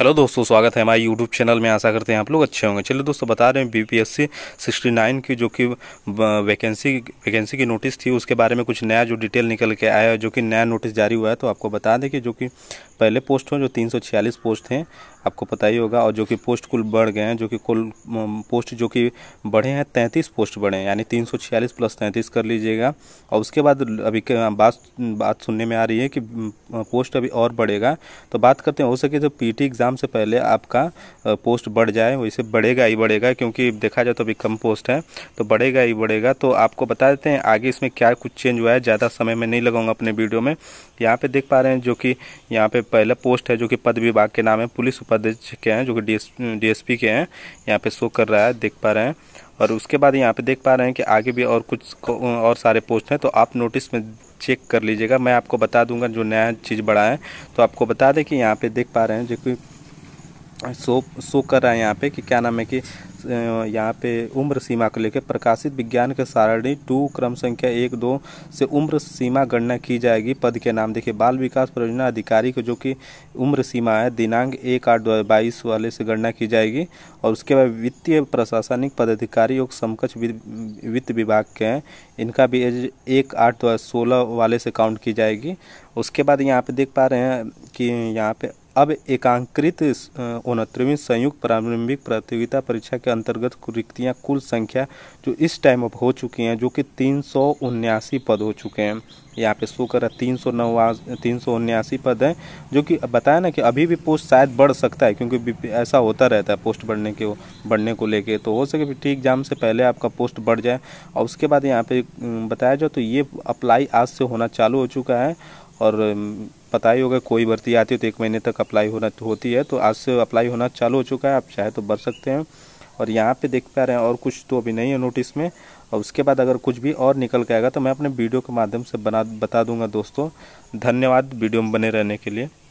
hello दोस्तों स्वागत है हमारे यूट्यूब चैनल में आशा करते हैं आप लोग अच्छे होंगे चलिए दोस्तों बता रहे हैं बीपीएससी 69 की जो कि वैकेंसी वैकेंसी की नोटिस थी उसके बारे में कुछ नया जो डिटेल निकल के आया है जो कि नया नोटिस जारी हुआ है तो आपको बता दें कि जो कि पहले पोस्ट हों जो छियालीस पोस्ट हैं आपको पता ही होगा और जो कि पोस्ट कुल बढ़ गए हैं जो कि कुल पोस्ट जो कि बढ़े हैं तैंतीस पोस्ट बढ़े हैं यानी तीन सौ छियालीस प्लस तैंतीस कर लीजिएगा और उसके बाद अभी बात बात सुनने में आ रही है कि पोस्ट अभी और बढ़ेगा तो बात करते हैं हो सके तो पी एग्ज़ाम से पहले आपका पोस्ट बढ़ जाए वैसे बढ़ेगा ही बढ़ेगा क्योंकि देखा जाए तो अभी कम पोस्ट है तो बढ़ेगा ही बढ़ेगा तो आपको बता देते हैं आगे इसमें क्या कुछ चेंज हुआ है ज़्यादा समय में नहीं लगाऊंगा अपने वीडियो में यहाँ पे देख पा रहे हैं जो कि यहाँ पे पहला पोस्ट है जो कि पद विभाग के नाम है पुलिस उप अध्यक्ष के हैं जो कि डीएसपी के हैं यहाँ पे शो कर रहा है देख पा रहे हैं और उसके बाद यहाँ पे देख पा रहे हैं कि आगे भी और कुछ और सारे पोस्ट हैं तो आप नोटिस में चेक कर लीजिएगा मैं आपको बता दूंगा जो नया चीज़ बढ़ा है तो आपको बता दें कि यहाँ पे देख पा रहे हैं जो कि शो शो कर रहा है यहाँ पे कि क्या नाम है कि यहाँ पे उम्र सीमा को लेकर प्रकाशित विज्ञान के सारणी टू क्रम संख्या एक दो से उम्र सीमा गणना की जाएगी पद के नाम देखिए बाल विकास परियोजना अधिकारी को जो कि उम्र सीमा है दिनांक एक आठ दो हज़ार बाईस वाले से गणना की जाएगी और उसके बाद वित्तीय प्रशासनिक पदाधिकारी और समकक्ष वित्त विभाग के हैं इनका भी एज एक आठ दो हज़ार सोलह वाले से काउंट की जाएगी उसके बाद यहाँ पे देख पा रहे हैं कि यहाँ पे अब एकांकृत उनहत्तरवीं संयुक्त प्रारंभिक प्रतियोगिता परीक्षा के अंतर्गत रिक्तियाँ कुल संख्या जो इस टाइम अब हो चुकी हैं जो कि तीन सौ उन्यासी पद हो चुके हैं यहाँ पे शो कर रहा तीन सौ नवा तीन सौ उन्यासी पद हैं जो कि बताया ना कि अभी भी पोस्ट शायद बढ़ सकता है क्योंकि ऐसा होता रहता है पोस्ट बढ़ने के बढ़ने को लेके तो हो सके ठीक एग्ज़ाम से पहले आपका पोस्ट बढ़ जाए और उसके बाद यहाँ पे बताया जाए तो ये अप्लाई आज से होना चालू हो चुका है और पता ही होगा कोई भर्ती आती है तो एक महीने तक अप्लाई होना होती है तो आज से अप्लाई होना चालू हो चुका है आप चाहे तो भर सकते हैं और यहाँ पे देख पा रहे हैं और कुछ तो अभी नहीं है नोटिस में और उसके बाद अगर कुछ भी और निकल के आएगा तो मैं अपने वीडियो के माध्यम से बना बता दूंगा दोस्तों धन्यवाद वीडियो में बने रहने के लिए